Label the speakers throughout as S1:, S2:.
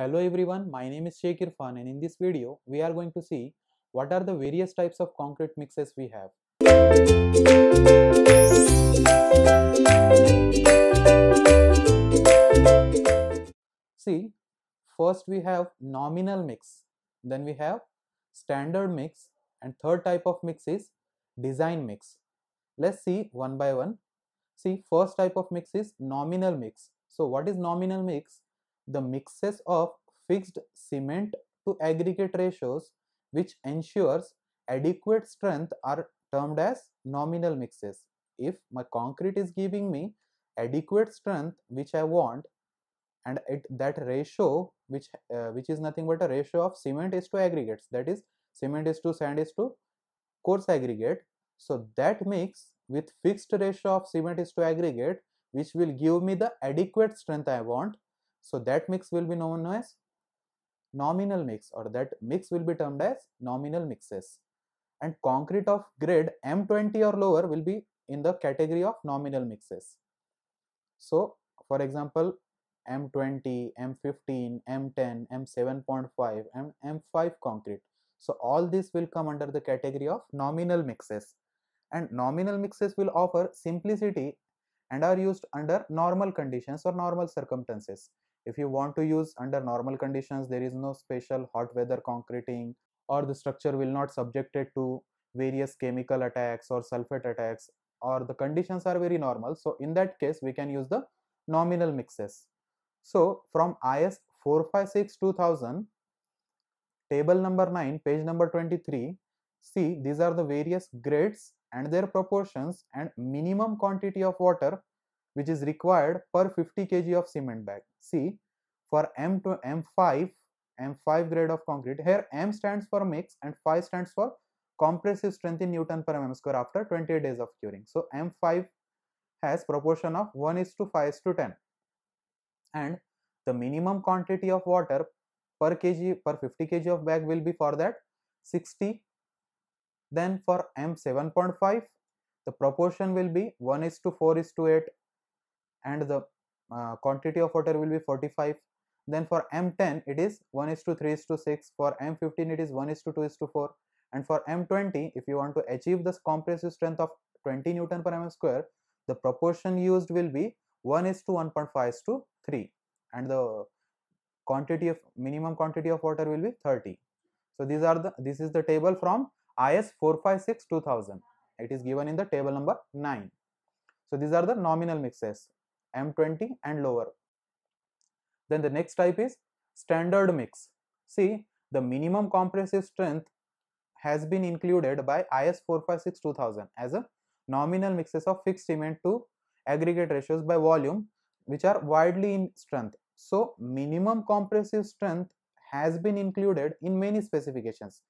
S1: Hello everyone, my name is Sheikh Irfan and in this video, we are going to see what are the various types of concrete mixes we have. See, first we have nominal mix, then we have standard mix and third type of mix is design mix. Let's see one by one. See, first type of mix is nominal mix. So what is nominal mix? the mixes of fixed cement to aggregate ratios which ensures adequate strength are termed as nominal mixes. If my concrete is giving me adequate strength which I want and it that ratio which uh, which is nothing but a ratio of cement is to aggregates that is cement is to sand is to coarse aggregate so that mix with fixed ratio of cement is to aggregate which will give me the adequate strength I want so that mix will be known as nominal mix or that mix will be termed as nominal mixes. And concrete of grade M20 or lower will be in the category of nominal mixes. So for example, M20, M15, M10, M7.5 and M5 concrete. So all this will come under the category of nominal mixes and nominal mixes will offer simplicity and are used under normal conditions or normal circumstances. If you want to use under normal conditions, there is no special hot weather concreting or the structure will not subjected to various chemical attacks or sulfate attacks or the conditions are very normal. So in that case, we can use the nominal mixes. So from IS 456 2000, table number 9, page number 23, see these are the various grades and their proportions and minimum quantity of water which is required per 50 kg of cement bag. See, for M to M5, M5 grade of concrete, here M stands for mix and 5 stands for compressive strength in Newton per mm square after 20 days of curing. So M5 has proportion of 1 is to 5 is to 10 and the minimum quantity of water per kg per 50 kg of bag will be for that 60 then for m 7.5 the proportion will be 1 is to 4 is to 8 and the uh, quantity of water will be 45 then for m10 it is 1 is to 3 is to 6 for m15 it is 1 is to 2 is to 4 and for m20 if you want to achieve this compressive strength of 20 newton per mm square the proportion used will be 1 is to 1.5 is to 3 and the quantity of minimum quantity of water will be 30 so these are the this is the table from is 456 2000 it is given in the table number 9 so these are the nominal mixes M20 and lower. Then the next type is standard mix. See, the minimum compressive strength has been included by IS 456 2000 as a nominal mixes of fixed cement to aggregate ratios by volume which are widely in strength. So, minimum compressive strength has been included in many specifications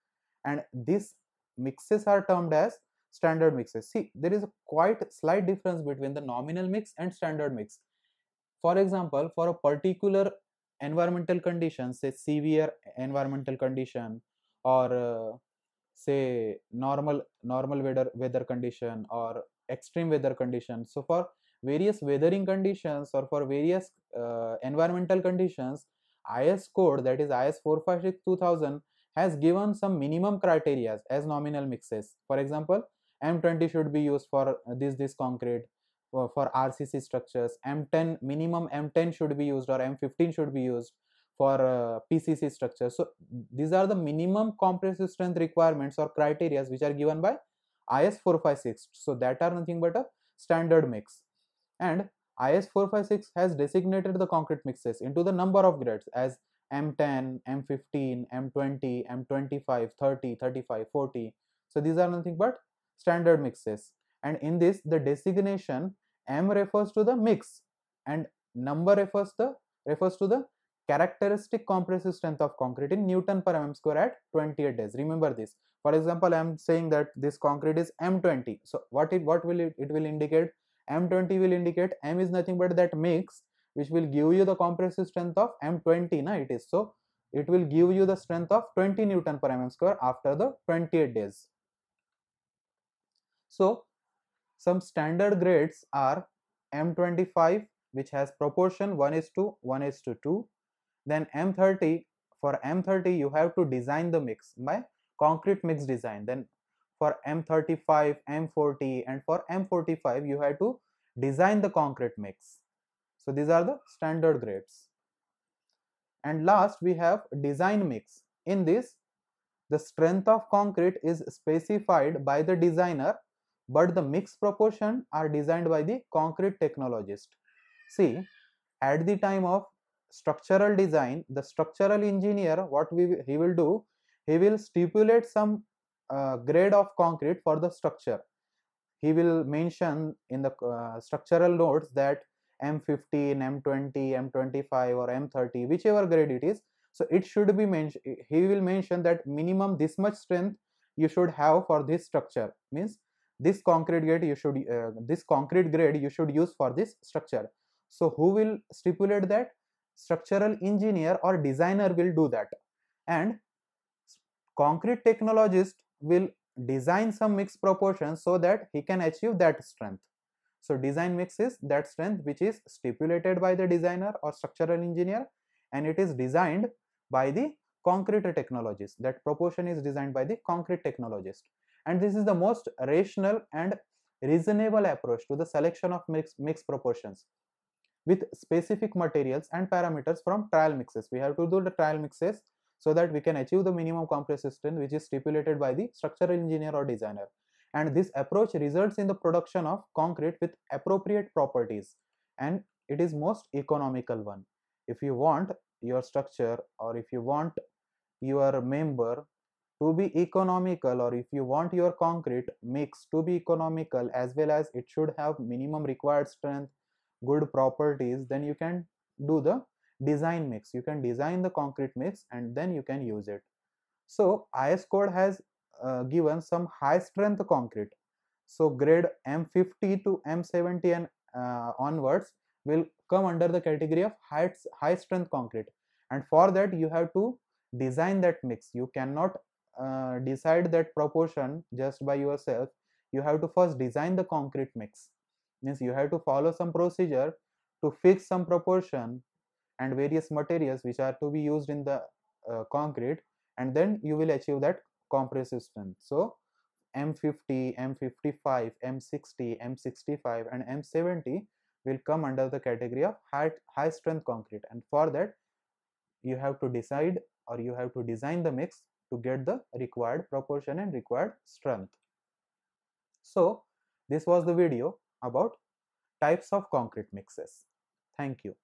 S1: and these mixes are termed as standard mixes. See, there is a quite slight difference between the nominal mix and standard mix. For example, for a particular environmental condition, say severe environmental condition or uh, say normal normal weather weather condition or extreme weather condition. So for various weathering conditions or for various uh, environmental conditions, IS code that is IS 456 2000 has given some minimum criteria as nominal mixes. For example, m20 should be used for this this concrete uh, for, rcc structures m10 minimum m10 should be used or m15 should be used for uh, pcc structures so these are the minimum compressive strength requirements or criteria which are given by is 456 so that are nothing but a standard mix and is 456 has designated the concrete mixes into the number of grades as m10 m15 m20 m25 30 35 40 so these are nothing but standard mixes and in this the designation m refers to the mix and number refers to refers to the characteristic compressive strength of concrete in newton per mm square at 28 days remember this for example i am saying that this concrete is m20 so what it what will it, it will indicate m20 will indicate m is nothing but that mix which will give you the compressive strength of m20 na it is so it will give you the strength of 20 newton per mm square after the 28 days so some standard grades are M25 which has proportion 1 is to 1 is to 2 then M30 for M30 you have to design the mix by concrete mix design then for M35 M40 and for M45 you have to design the concrete mix so these are the standard grades and last we have design mix in this the strength of concrete is specified by the designer but the mix proportion are designed by the concrete technologist. See, at the time of structural design, the structural engineer, what we, he will do, he will stipulate some uh, grade of concrete for the structure. He will mention in the uh, structural notes that M15, M20, M25 or M30, whichever grade it is. So it should be mentioned, he will mention that minimum this much strength you should have for this structure means this concrete grade you should uh, this concrete grade you should use for this structure so who will stipulate that structural engineer or designer will do that and concrete technologist will design some mix proportions so that he can achieve that strength so design mix is that strength which is stipulated by the designer or structural engineer and it is designed by the concrete technologist that proportion is designed by the concrete technologist and this is the most rational and reasonable approach to the selection of mix, mix proportions with specific materials and parameters from trial mixes. We have to do the trial mixes so that we can achieve the minimum compressive strength which is stipulated by the structural engineer or designer. And this approach results in the production of concrete with appropriate properties and it is most economical one. If you want your structure or if you want your member to be economical or if you want your concrete mix to be economical as well as it should have minimum required strength good properties then you can do the design mix you can design the concrete mix and then you can use it so is code has uh, given some high strength concrete so grade m50 to m70 and uh, onwards will come under the category of high, high strength concrete and for that you have to design that mix you cannot uh, decide that proportion just by yourself you have to first design the concrete mix means you have to follow some procedure to fix some proportion and various materials which are to be used in the uh, concrete and then you will achieve that compressive strength so m50 m55 m60 m65 and m70 will come under the category of high, high strength concrete and for that you have to decide or you have to design the mix to get the required proportion and required strength. So this was the video about types of concrete mixes. Thank you.